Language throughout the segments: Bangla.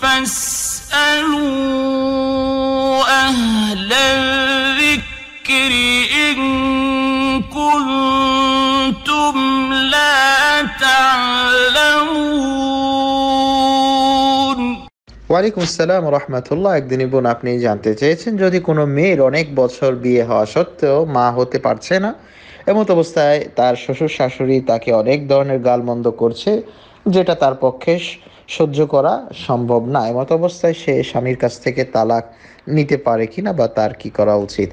فاسألوا أهل الذكر إن كنتم لا تعلمون ওয়ালাইকুম আসসালাম রহমতুল্লাহ একদিন বোন আপনি জানতে চেয়েছেন যদি কোনো মেয়ের অনেক বছর বিয়ে হওয়া সত্ত্বেও মা হতে পারছে না এমত অবস্থায় তার শ্বশুর শাশুড়ি তাকে অনেক ধরনের গালমন্দ করছে যেটা তার পক্ষে সহ্য করা সম্ভব না এমত অবস্থায় সে স্বামীর কাছ থেকে তালাক নিতে পারে কি না বা তার কি করা উচিত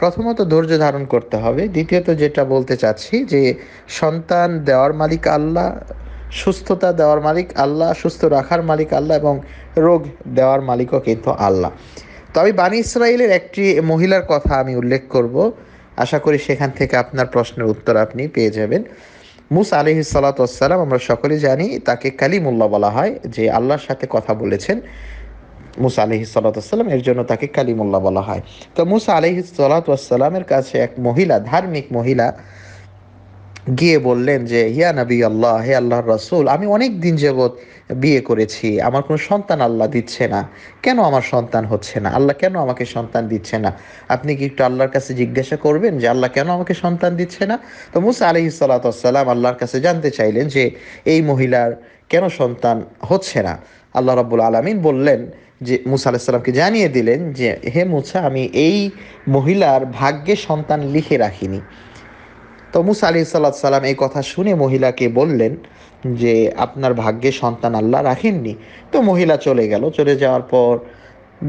প্রথমত ধৈর্য ধারণ করতে হবে দ্বিতীয়ত যেটা বলতে চাচ্ছি যে সন্তান দেওয়ার মালিক আল্লাহ সুস্থতা দেওয়ার মালিক আল্লাহ সুস্থ রাখার মালিক আল্লাহ এবং রোগ দেওয়ার মালিকও কিন্তু আল্লাহ তো আমি বাণী ইসরায়েলের একটি মহিলার কথা আমি উল্লেখ করব আশা করি সেখান থেকে আপনার প্রশ্নের উত্তর আপনি পেয়ে যাবেন মুসা আলহ সালাতাম আমরা সকলে জানি তাকে কালিমুল্লাহ বলা হয় যে আল্লাহর সাথে কথা বলেছেন মুসা আলহি সালাতাম এর জন্য তাকে কালিমুল্লাহ বলা হয় তো মুসা আলহি সালাতামের কাছে এক মহিলা ধার্মিক মহিলা গিয়ে বললেন যে ইয়া নবি আল্লাহ হে আল্লাহর রাসুল আমি অনেক দিন যাবৎ বিয়ে করেছি আমার কোনো সন্তান আল্লাহ দিচ্ছে না কেন আমার সন্তান হচ্ছে না আল্লাহ কেন আমাকে সন্তান দিচ্ছে না আপনি কি একটু আল্লাহর কাছে জিজ্ঞাসা করবেন যে আল্লাহ কেন আমাকে সন্তান দিচ্ছে না তো মুসা আলি সালাতাম আল্লাহর কাছে জানতে চাইলেন যে এই মহিলার কেন সন্তান হচ্ছে না আল্লাহ রব্বুল আলমিন বললেন যে মুসা আলাহিসাল্লামকে জানিয়ে দিলেন যে হে মুসা আমি এই মহিলার ভাগ্যে সন্তান লিখে রাখিনি তো মুসা আলি সাল্লাম এই কথা শুনে মহিলাকে বললেন যে আপনার ভাগ্যে সন্তান আল্লাহ রাখেননি তো মহিলা চলে গেল চলে যাওয়ার পর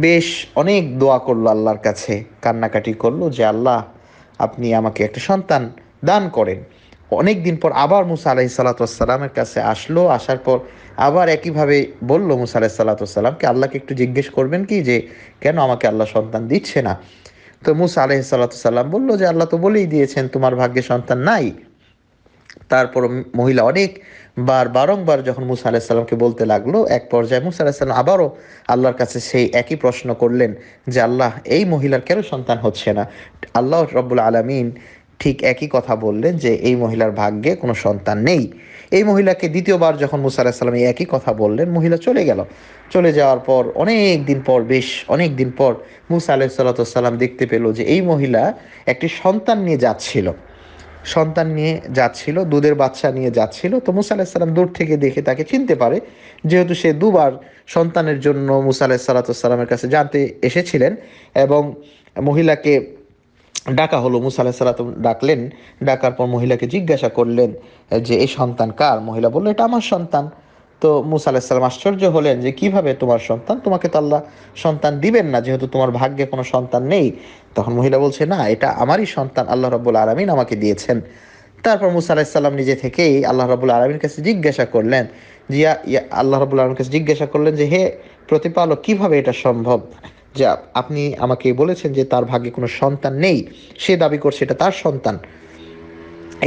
বেশ অনেক দোয়া করলো আল্লাহর কাছে কান্নাকাটি করলো যে আল্লাহ আপনি আমাকে একটা সন্তান দান করেন অনেক দিন পর আবার মুসা আলাহি সাল্লাতামের কাছে আসলো আসার পর আবার একইভাবে বলল মুসা আলাহি সাল্লাতামকে আল্লাহকে একটু জিজ্ঞেস করবেন কি যে কেন আমাকে আল্লাহ সন্তান দিচ্ছে না তো মুসা আলহ সাল্লাম বললো যে আল্লাহ তো বলেই দিয়েছেন তোমার ভাগ্যে সন্তান নাই তারপর মহিলা অনেক বার বারংবার যখন মুসা সাল্লামকে বলতে লাগলো এক পর্যায়ে মুসা সাল্লাম আবারও আল্লাহর কাছে সেই একই প্রশ্ন করলেন যে আল্লাহ এই মহিলার কেন সন্তান হচ্ছে না আল্লাহ রব্বুল আলমিন ঠিক একই কথা বললেন যে এই মহিলার ভাগ্যে কোনো সন্তান নেই এই মহিলাকে দ্বিতীয়বার যখন মুসা আলাহিসাল্লাম এই একই কথা বললেন মহিলা চলে গেল চলে যাওয়ার পর অনেক দিন পর বেশ অনেক দিন পর মুসা আলাহিসাল্লাম দেখতে পেল যে এই মহিলা একটি সন্তান নিয়ে যাচ্ছিল সন্তান নিয়ে যাচ্ছিল দুধের বাচ্চা নিয়ে যাচ্ছিল তো মুসা আলাহিসাল্লাম দূর থেকে দেখে তাকে চিনতে পারে যেহেতু সে দুবার সন্তানের জন্য মুসা সাল্লামের কাছে জানতে এসেছিলেন এবং মহিলাকে ডাকা হলো মুসা আলাহ ডাকলেন ডাকার পর মহিলাকে জিজ্ঞাসা করলেন যে এই সন্তান কার মহিলা বললো এটা আমার সন্তান তো মুসা আলাহিসাল্লাম আশ্চর্য হলেন যে কিভাবে তোমার সন্তান তোমাকে তো আল্লাহ সন্তান দিবেন না যেহেতু তোমার ভাগ্যে কোনো সন্তান নেই তখন মহিলা বলছে না এটা আমারই সন্তান আল্লাহ রব্বুল আলমিন আমাকে দিয়েছেন তারপর মুসা আলাহিসাল্লাম নিজে থেকেই আল্লাহ রবুল আলমীর কাছে জিজ্ঞাসা করলেন জিয়া আল্লাহ রবুল আলমীর কাছে জিজ্ঞাসা করলেন যে হে প্রতিপালক কিভাবে এটা সম্ভব যে আপনি আমাকে বলেছেন যে তার ভাগ্যে কোনো সন্তান নেই সে দাবি করছে এটা তার সন্তান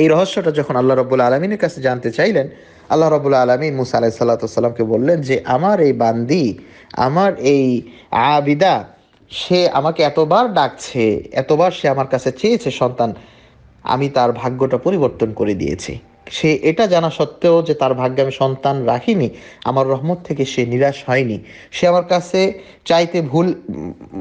এই রহস্যটা যখন আল্লাহ রবুল্লা আলমিনের কাছে জানতে চাইলেন আল্লাহ রবুল্লা আলমী মুসা আলাই সাল্লামকে বললেন যে আমার এই বান্দি আমার এই আবিদা সে আমাকে এতবার ডাকছে এতবার সে আমার কাছে চেয়েছে সন্তান আমি তার ভাগ্যটা পরিবর্তন করে দিয়েছি সে এটা জানা সত্ত্বেও যে তার ভাগ্যে আমি সন্তান রাখিনি আমার রহমত থেকে সে নিরাশ হয়নি সে আমার কাছে চাইতে ভুল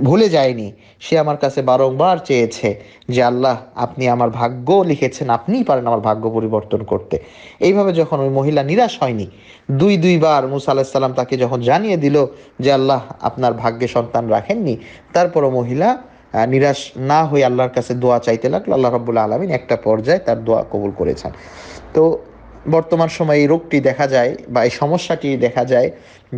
ভুলে যায়নি সে আমার কাছে বারংবার চেয়েছে যে আল্লাহ আপনি আমার ভাগ্য লিখেছেন আপনিই পারেন আমার ভাগ্য পরিবর্তন করতে এইভাবে যখন ওই মহিলা নিরাশ হয়নি দুই দুইবার মুসা আলাহিসাল্লাম তাকে যখন জানিয়ে দিল যে আল্লাহ আপনার ভাগ্যে সন্তান রাখেননি তারপরও মহিলা নিরাশ না হয়ে আল্লাহর কাছে দোয়া চাইতে লাগলো আল্লাহ রব্বুল্লা আলমিন একটা পর্যায়ে তার দোয়া কবুল করেছেন তো বর্তমান সময়ে এই রোগটি দেখা যায় বা এই সমস্যাটি দেখা যায়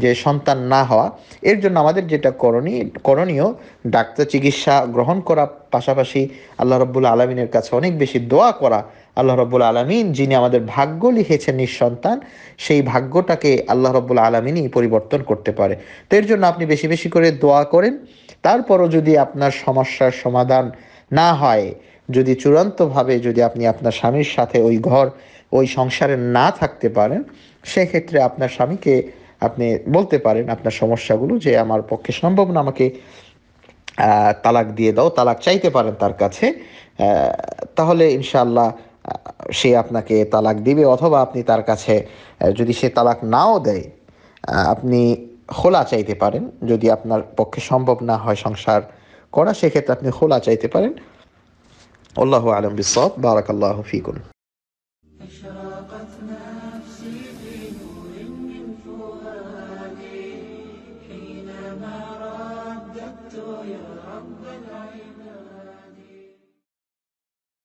যে সন্তান না হওয়া এর জন্য আমাদের যেটা করণীয় করণীয় ডাক্তার চিকিৎসা গ্রহণ করা পাশাপাশি আল্লাহ রব্বুল আলমিনের কাছে অনেক বেশি দোয়া করা আল্লাহ রব্বুল আলমিন যিনি আমাদের ভাগ্য লিখেছেন নিঃসন্তান সেই ভাগ্যটাকে আল্লাহ রব্বুল আলমিনই পরিবর্তন করতে পারে তো এর জন্য আপনি বেশি বেশি করে দোয়া করেন তারপরও যদি আপনার সমস্যার সমাধান না হয় যদি চূড়ান্তভাবে যদি আপনি আপনার স্বামীর সাথে ওই ঘর ওই সংসারে না থাকতে পারেন সেক্ষেত্রে আপনার স্বামীকে আপনি বলতে পারেন আপনার সমস্যাগুলো যে আমার পক্ষে সম্ভব না আমাকে তালাক দিয়ে দাও তালাক চাইতে পারেন তার কাছে তাহলে ইনশাল্লাহ সে আপনাকে তালাক দিবে অথবা আপনি তার কাছে যদি সে তালাক নাও দেয় আপনি খোলা চাইতে পারেন যদি আপনার পক্ষে সম্ভব না হয় সংসার করা সেক্ষেত্রে আপনি খোলা চাইতে পারেন আল্লাহ আলম বিসব বারাকাল্লাহ ফিকুন আচ্ছা।